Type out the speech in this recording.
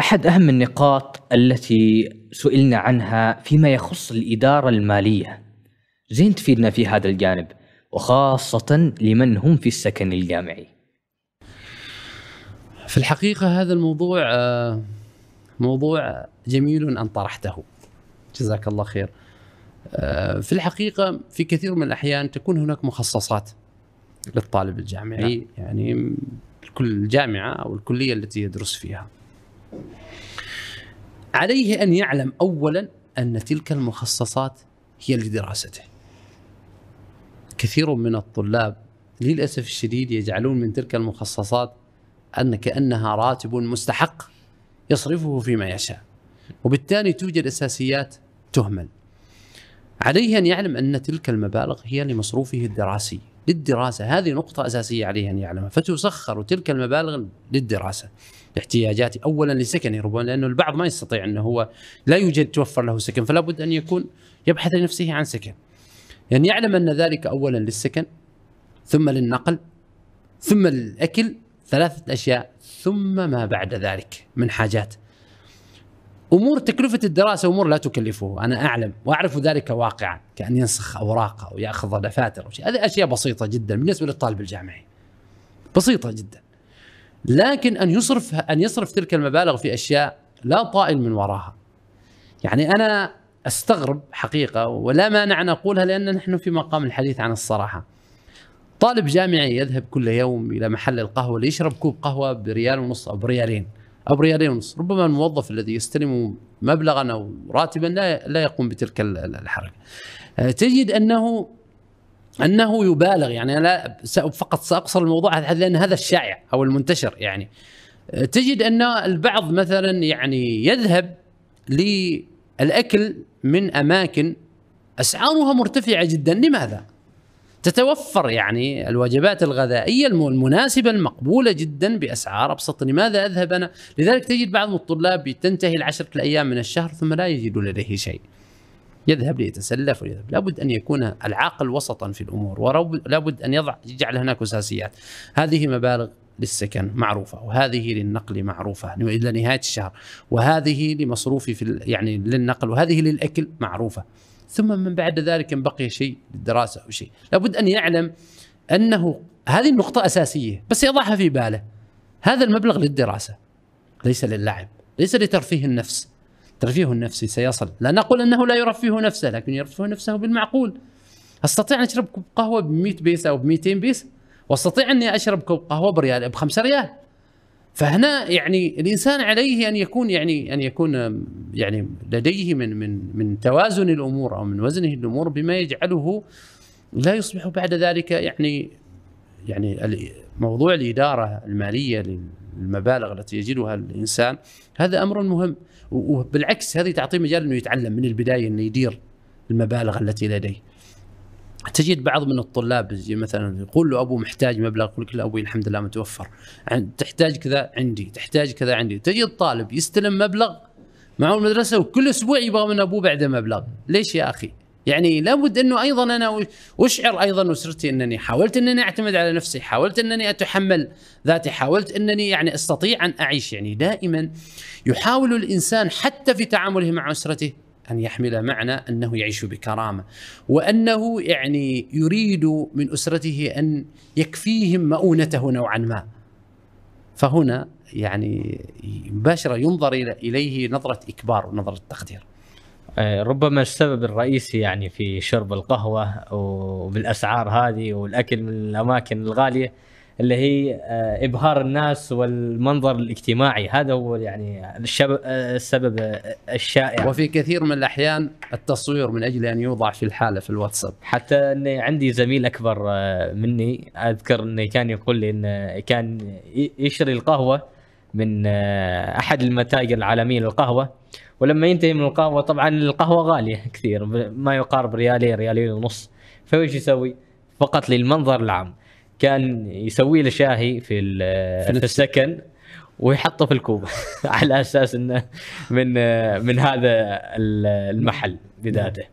احد اهم النقاط التي سئلنا عنها فيما يخص الاداره الماليه. زين تفيدنا في هذا الجانب وخاصه لمن هم في السكن الجامعي. في الحقيقه هذا الموضوع آه، موضوع جميل ان طرحته. جزاك الله خير. آه، في الحقيقه في كثير من الاحيان تكون هناك مخصصات للطالب الجامعي نعم. يعني كل الجامعة او الكليه التي يدرس فيها. عليه ان يعلم اولا ان تلك المخصصات هي لدراسته. كثير من الطلاب للاسف الشديد يجعلون من تلك المخصصات ان كانها راتب مستحق يصرفه فيما يشاء. وبالتالي توجد اساسيات تهمل. عليه ان يعلم ان تلك المبالغ هي لمصروفه الدراسي للدراسه هذه نقطه اساسيه عليه ان يعلمها فتسخر تلك المبالغ للدراسه احتياجات اولا لسكنه ربما لانه البعض ما يستطيع انه هو لا يوجد توفر له سكن فلا بد ان يكون يبحث لنفسه عن سكن يعني يعلم ان ذلك اولا للسكن ثم للنقل ثم للأكل ثلاثه اشياء ثم ما بعد ذلك من حاجات امور تكلفه الدراسه امور لا تكلفه انا اعلم واعرف ذلك واقعا كان ينسخ اوراق او ياخذ دفاتر او شيء هذه اشياء بسيطه جدا بالنسبه للطالب الجامعي بسيطه جدا لكن ان يصرف ان يصرف تلك المبالغ في اشياء لا طائل من وراها يعني انا استغرب حقيقه ولا مانع ان اقولها لان نحن في مقام الحديث عن الصراحه طالب جامعي يذهب كل يوم الى محل القهوه ليشرب كوب قهوه بريال ونص او بريالين أو ريالين ونص ربما الموظف الذي يستلم مبلغا أو راتبا لا لا يقوم بتلك الحركة آه، تجد أنه أنه يبالغ يعني أنا فقط سأقصر الموضوع هذا لأن هذا الشائع أو المنتشر يعني آه، تجد أن البعض مثلا يعني يذهب للأكل من أماكن أسعارها مرتفعة جدا لماذا؟ تتوفر يعني الوجبات الغذائيه المناسبه المقبوله جدا باسعار ابسط، لماذا اذهب انا؟ لذلك تجد بعض الطلاب تنتهي العشره الايام من الشهر ثم لا يجدون لديه شيء. يذهب ليتسلف ويذهب لابد ان يكون العاقل وسطا في الامور ولابد ان يضع يجعل هناك اساسيات هذه مبالغ للسكن معروفة وهذه للنقل معروفة إلى نهاية الشهر وهذه لمصروفي في يعني للنقل وهذه للأكل معروفة ثم من بعد ذلك إن بقي شيء للدراسة أو شيء لابد أن يعلم أنه هذه النقطة أساسية بس يضعها في باله هذا المبلغ للدراسة ليس للعب ليس لترفيه النفس ترفيه النفسي سيصل لا نقول أنه لا يرفيه نفسه لكن يرفيه نفسه بالمعقول أستطيع أن أشرب كوب قهوة ب 100 بيس أو ب 200 بيس واستطيع اني اشرب كوب قهوه بريال ب 5 ريال فهنا يعني الانسان عليه ان يكون يعني ان يكون يعني لديه من من من توازن الامور او من وزنه الامور بما يجعله لا يصبح بعد ذلك يعني يعني موضوع الاداره الماليه للمبالغ التي يجدها الانسان هذا امر مهم وبالعكس هذه تعطيه مجال انه يتعلم من البدايه انه يدير المبالغ التي لديه تجد بعض من الطلاب مثلا يقول له ابو محتاج مبلغ يقول لك لا ابوي الحمد لله متوفر تحتاج كذا عندي تحتاج كذا عندي تجد طالب يستلم مبلغ معه المدرسه وكل اسبوع يبغى من ابوه بعده مبلغ ليش يا اخي يعني لابد انه ايضا انا اشعر ايضا اسرتي انني حاولت انني اعتمد على نفسي، حاولت انني اتحمل ذاتي، حاولت انني يعني استطيع ان اعيش، يعني دائما يحاول الانسان حتى في تعامله مع اسرته أن يحمل معنى أنه يعيش بكرامة وأنه يعني يريد من أسرته أن يكفيهم مؤونته نوعا ما فهنا يعني مباشرة ينظر إليه نظرة إكبار ونظرة تقدير آه، ربما السبب الرئيسي يعني في شرب القهوة وبالأسعار هذه والأكل من الأماكن الغالية اللي هي آه، ابهار الناس والمنظر الاجتماعي هذا هو يعني آه، السبب آه، الشائع وفي كثير من الاحيان التصوير من اجل ان يوضع في الحاله في الواتساب حتى اني عندي زميل اكبر مني اذكر انه كان يقول لي انه كان يشتري القهوه من احد المتاجر العالميه للقهوه ولما ينتهي من القهوه طبعا القهوه غاليه كثير ما يقارب ريالين ريالين ونص فايش يسوي؟ فقط للمنظر العام كان يسوي له شاهي في في السكن ويحطه في الكوب على اساس انه من من هذا المحل بذاته